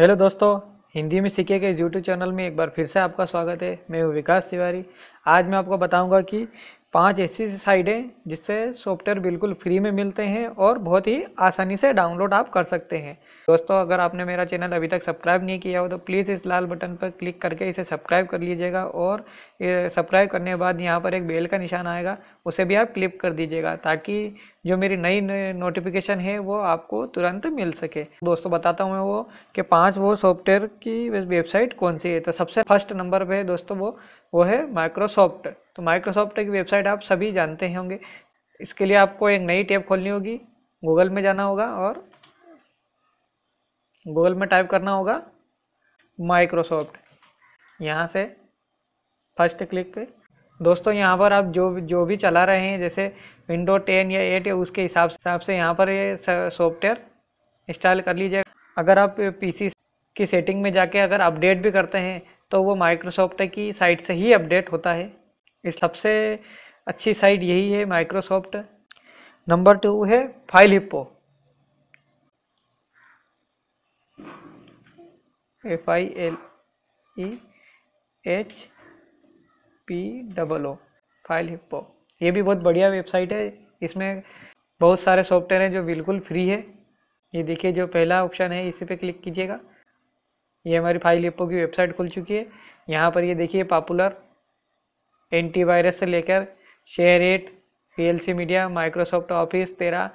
hello दोस्तों हिंदी में सीखे के यूट्यूब चैनल में एक बार फिर से आपका स्वागत है मैं हूँ विकास तिवारी आज मैं आपको बताऊंगा कि पांच ऐसी साइट हैं जिससे सॉफ्टवेयर बिल्कुल फ्री में मिलते हैं और बहुत ही आसानी से डाउनलोड आप कर सकते हैं दोस्तों अगर आपने मेरा चैनल अभी तक सब्सक्राइब नहीं किया हो तो प्लीज़ इस लाल बटन पर क्लिक करके इसे सब्सक्राइब कर लीजिएगा और सब्सक्राइब करने के बाद यहाँ पर एक बेल का निशान आएगा उसे भी आप क्लिक कर दीजिएगा ताकि जो मेरी नई नोटिफिकेशन है वो आपको तुरंत मिल सके दोस्तों बताता हूँ मैं वो कि पाँच वो सॉफ्टवेयर की वेबसाइट कौन सी है तो सबसे फर्स्ट नंबर पर है दोस्तों वो वो है माइक्रोसॉफ्ट तो माइक्रोसॉफ्ट की वेबसाइट आप सभी जानते होंगे इसके लिए आपको एक नई टैब खोलनी होगी गूगल में जाना होगा और गूगल में टाइप करना होगा माइक्रोसॉफ्ट यहाँ से फर्स्ट क्लिक पे दोस्तों यहाँ पर आप जो जो भी चला रहे हैं जैसे विंडो टेन या एट उसके हिसाब हिसाब से यहाँ पर ये सॉफ्टवेयर इंस्टॉल कर लीजिए अगर आप पीसी की सेटिंग में जाके अगर अपडेट भी करते हैं तो वो माइक्रोसॉफ्ट की साइट से ही अपडेट होता है इस सबसे अच्छी साइट यही है माइक्रोसॉफ्ट नंबर टू है file hippo F I L E H P double O file hippo ये भी बहुत बढ़िया वेबसाइट है इसमें बहुत सारे सॉफ्टवेयर हैं जो बिल्कुल फ्री है ये देखिए जो पहला ऑप्शन है इसी पे क्लिक कीजिएगा ये हमारी फाइल हिप्पो की वेबसाइट खुल चुकी है यहाँ पर ये देखिए पॉपुलर एंटीवायरस से लेकर share it P media Microsoft Office तेरा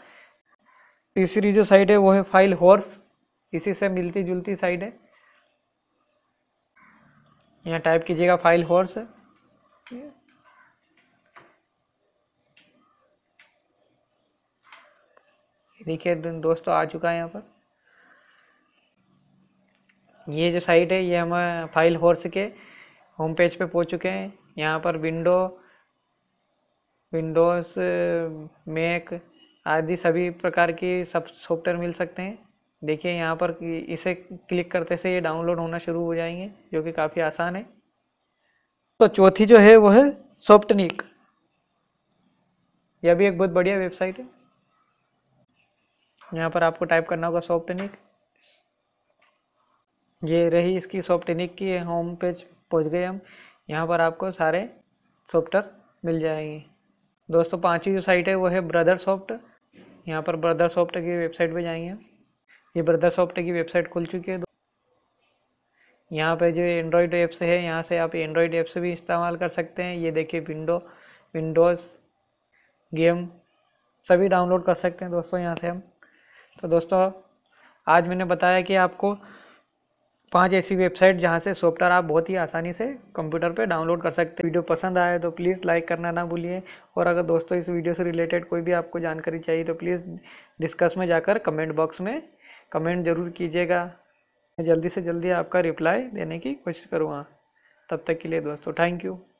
तीसरी जो साइट है वो है फाइल हॉर्स इसी से मिलती जुलती साइट है यहाँ टाइप कीजिएगा फाइल हॉर्स देखिए दोस्तों आ चुका है यहाँ पर ये जो साइट है ये हम फाइल हॉर्स के होम पेज पे पहुंच चुके हैं यहाँ पर विंडो विंडोज़ मैक आदि सभी प्रकार की सब सॉफ्टवेयर मिल सकते हैं देखिए यहाँ पर इसे क्लिक करते से ये डाउनलोड होना शुरू हो जाएंगे जो कि काफ़ी आसान है तो चौथी जो है वो है सॉफ्टनिक यह भी एक बहुत बढ़िया वेबसाइट है यहाँ पर आपको टाइप करना होगा सॉफ्टनिक ये रही इसकी सॉफ्टनिक की होम पेज पहुंच गए हम यहाँ पर आपको सारे सॉफ्टवेयर मिल जाएंगे दोस्तों पांचवी जो साइट है वो है ब्रदर सॉफ्ट यहाँ पर ब्रदर सॉफ्ट की वेबसाइट पे जाएंगे ये ब्रदर सॉफ्ट की वेबसाइट खुल चुकी है यहाँ पर जो एंड्रॉयड ऐप्स है यहाँ से आप एंड्रॉयड ऐप्स भी इस्तेमाल कर सकते हैं ये देखिए विंडो विंडोज़ गेम सभी डाउनलोड कर सकते हैं दोस्तों यहाँ से हम तो दोस्तों आज मैंने बताया कि आपको पांच ऐसी वेबसाइट जहां से सॉफ्टवेयर आप बहुत ही आसानी से कंप्यूटर पे डाउनलोड कर सकते हैं वीडियो पसंद आए तो प्लीज़ लाइक करना ना भूलिए और अगर दोस्तों इस वीडियो से रिलेटेड कोई भी आपको जानकारी चाहिए तो प्लीज़ डिस्कस में जाकर कमेंट बॉक्स में कमेंट ज़रूर कीजिएगा मैं जल्दी से जल्दी आपका रिप्लाई देने की कोशिश करूँगा तब तक के लिए दोस्तों थैंक यू